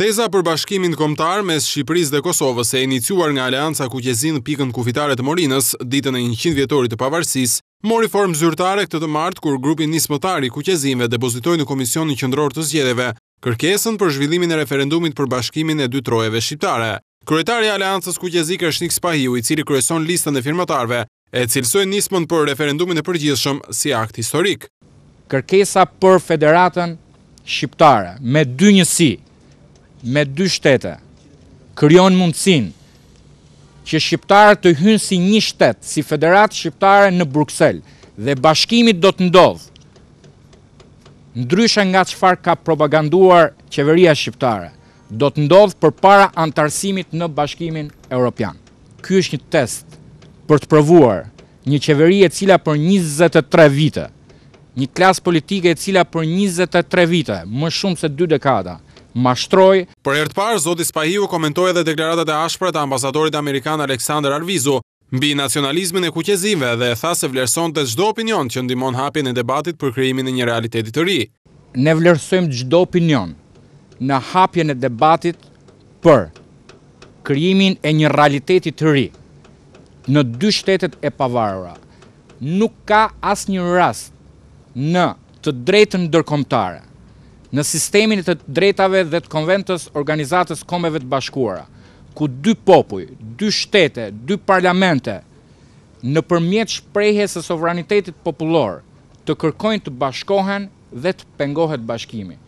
Teza për bashkimin komtar mes Shqipëris dhe Kosovës e iniciuar nga alianca ku qezin pikën kufitare të Morinës, ditën e 100 vjetorit të pavarësis, mori formë zyrtare këtë të martë kur grupin nismëtari ku qezinve depozitoj në Komisionin Qëndror të Zgjedeve, kërkesën për zhvillimin e referendumit për bashkimin e dy trojeve shqiptare. Kryetari aliancës ku qezik është Nik Spahiu i cili kryeson listën e firmatarve, e cilësoj nismën për referendumin e përgjithshëm si akt historik. Kërkesa për federatën shqiptare me dy njësi, me dy shtete kryon mundësin që Shqiptarë të hynë si një shtetë, si Federatë Shqiptare në Bruxelles, dhe bashkimit do të ndodhë, ndrysha nga qëfar ka propaganduar qeveria Shqiptare, do të ndodhë për para antarësimit në bashkimin Europian. Ky është një test për të provuar një qeveri e cila për 23 vite, një klasë politike e cila për 23 vite, më shumë se 2 dekada, mashtroj. Për ertë parë, Zoti Spahiu komentoj edhe deklaratat e ashpërët ambasadorit Amerikan Aleksandr Arvizu, mbi nacionalizmin e kuqezive dhe e tha se vlerëson të gjdo opinion që ndimon hapin e debatit për kryimin e një realitetit të ri. Ne vlerësojmë gjdo opinion në hapjen e debatit për kryimin e një realitetit të ri në dy shtetet e pavarëra. Nuk ka asë një rast në të drejtën dërkomtare në sistemin të drejtave dhe të konventës organizatës komeve të bashkuara, ku dy popuj, dy shtete, dy parlamente, në përmjet shprejhe se sovranitetit popullor të kërkojnë të bashkohen dhe të pengohet bashkimi.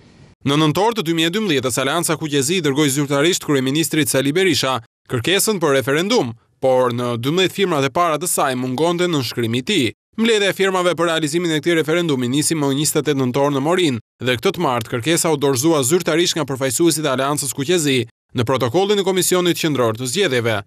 Në nëntor të 2012, e salansa ku dërgoj zyrtarisht kërë e ministrit Sali Berisha kërkesën për referendum, por në 12 firma e para të saj mungonde në shkrimi ti. Mbledhja e firmave për realizimin e këtij referendumi nisi më 28 nëntor në Morin, dhe këtë të martë kërkesa u dorëzua zyrtarisht nga përfaqësuesit e Aleancës Kuqezi në protokollin e Komisionit Qendror të Zgjedhjeve.